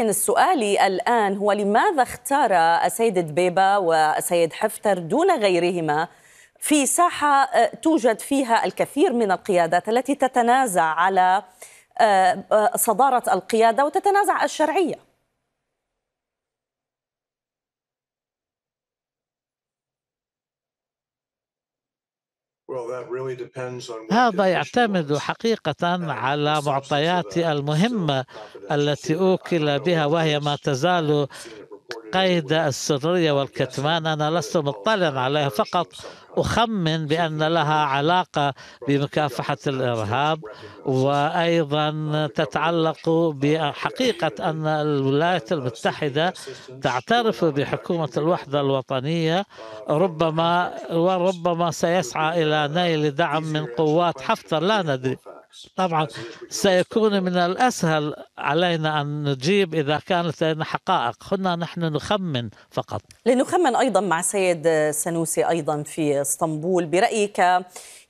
لكن السؤال الآن هو لماذا اختار السيد بيبا والسيد حفتر دون غيرهما في ساحة توجد فيها الكثير من القيادات التي تتنازع على آه، آه، صدارة القيادة وتتنازع الشرعية هذا يعتمد حقيقة على معطيات المهمة التي أوكل بها وهي ما تزال قيد السرية والكتمان أنا لست مطلعا عليها فقط أخمن بأن لها علاقة بمكافحة الإرهاب وأيضا تتعلق بحقيقة أن الولايات المتحدة تعترف بحكومة الوحدة الوطنية ربما وربما سيسعى إلى نيل دعم من قوات حفتر لا ندري طبعا سيكون من الأسهل علينا أن نجيب إذا كانت لدينا حقائق كنا نحن نخمن فقط لنخمن أيضا مع سيد سنوسي أيضا في اسطنبول برأيك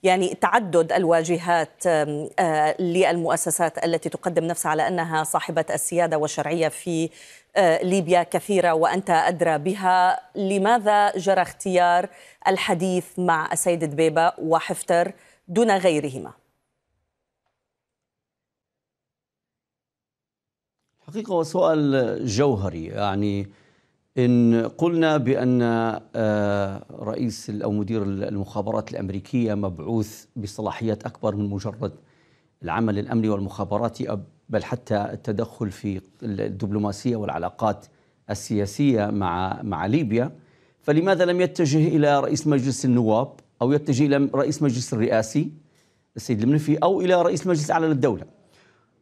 يعني تعدد الواجهات آه، للمؤسسات التي تقدم نفسها على انها صاحبه السياده والشرعيه في آه، ليبيا كثيره وانت ادرى بها، لماذا جرى اختيار الحديث مع السيد دبيبه وحفتر دون غيرهما؟ حقيقة هو سؤال جوهري يعني إن قلنا بأن آه، رئيس أو مدير المخابرات الأمريكية مبعوث بصلاحيات أكبر من مجرد العمل الأمني والمخابراتي بل حتى التدخل في الدبلوماسية والعلاقات السياسية مع مع ليبيا فلماذا لم يتجه إلى رئيس مجلس النواب أو يتجه إلى رئيس مجلس الرئاسي السيد المنفي أو إلى رئيس مجلس أعلى للدولة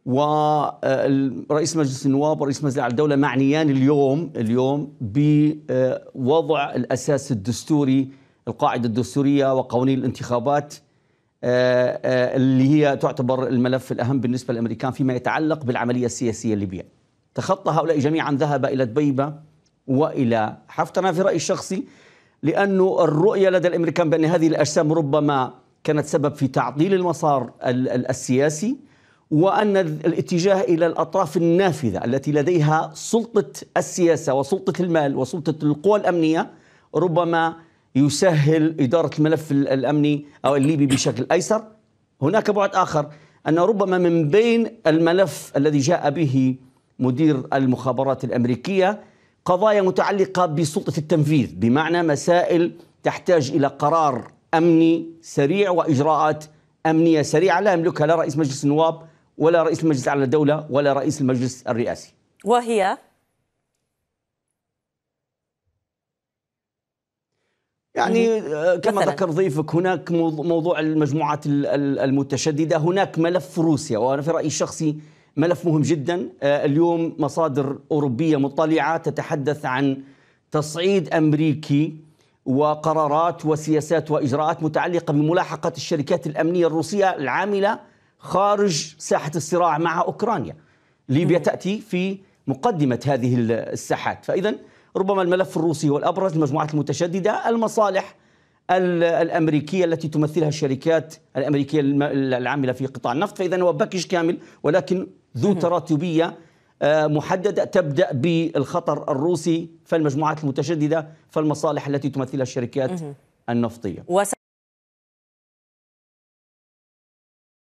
ورئيس مجلس النواب ورئيس مجلس الدولة معنيان اليوم اليوم بوضع الأساس الدستوري القاعدة الدستورية وقوانين الانتخابات آه، آه، اللي هي تعتبر الملف الأهم بالنسبة للأمريكان فيما يتعلق بالعملية السياسية الليبية تخطى هؤلاء جميعا ذهب إلى دبيبة وإلى حفتر أنا في رأيي الشخصي لأنه الرؤية لدى الأمريكان بأن هذه الأجسام ربما كانت سبب في تعطيل المسار السياسي وان الاتجاه الى الاطراف النافذه التي لديها سلطه السياسه وسلطه المال وسلطه القوى الامنيه ربما يسهل اداره الملف الامني او الليبي بشكل ايسر. هناك بعد اخر ان ربما من بين الملف الذي جاء به مدير المخابرات الامريكيه قضايا متعلقه بسلطه التنفيذ بمعنى مسائل تحتاج الى قرار امني سريع واجراءات امنيه سريعه لا يملكها لا رئيس مجلس النواب ولا رئيس المجلس على الدولة ولا رئيس المجلس الرئاسي وهي يعني آه، كما مثلاً. ذكر ضيفك هناك موضوع المجموعات المتشدده هناك ملف روسيا وانا في رايي الشخصي ملف مهم جدا آه، اليوم مصادر اوروبيه مطلعه تتحدث عن تصعيد امريكي وقرارات وسياسات واجراءات متعلقه بملاحقه الشركات الامنيه الروسيه العامله خارج ساحة الصراع مع أوكرانيا ليبيا تأتي في مقدمة هذه الساحات فإذا ربما الملف الروسي هو الأبرز المجموعات المتشددة المصالح الأمريكية التي تمثلها الشركات الأمريكية العاملة في قطاع النفط فإذا هو باكج كامل ولكن ذو تراتبية آه، محددة تبدأ بالخطر الروسي فالمجموعات المتشددة فالمصالح التي تمثلها الشركات النفطية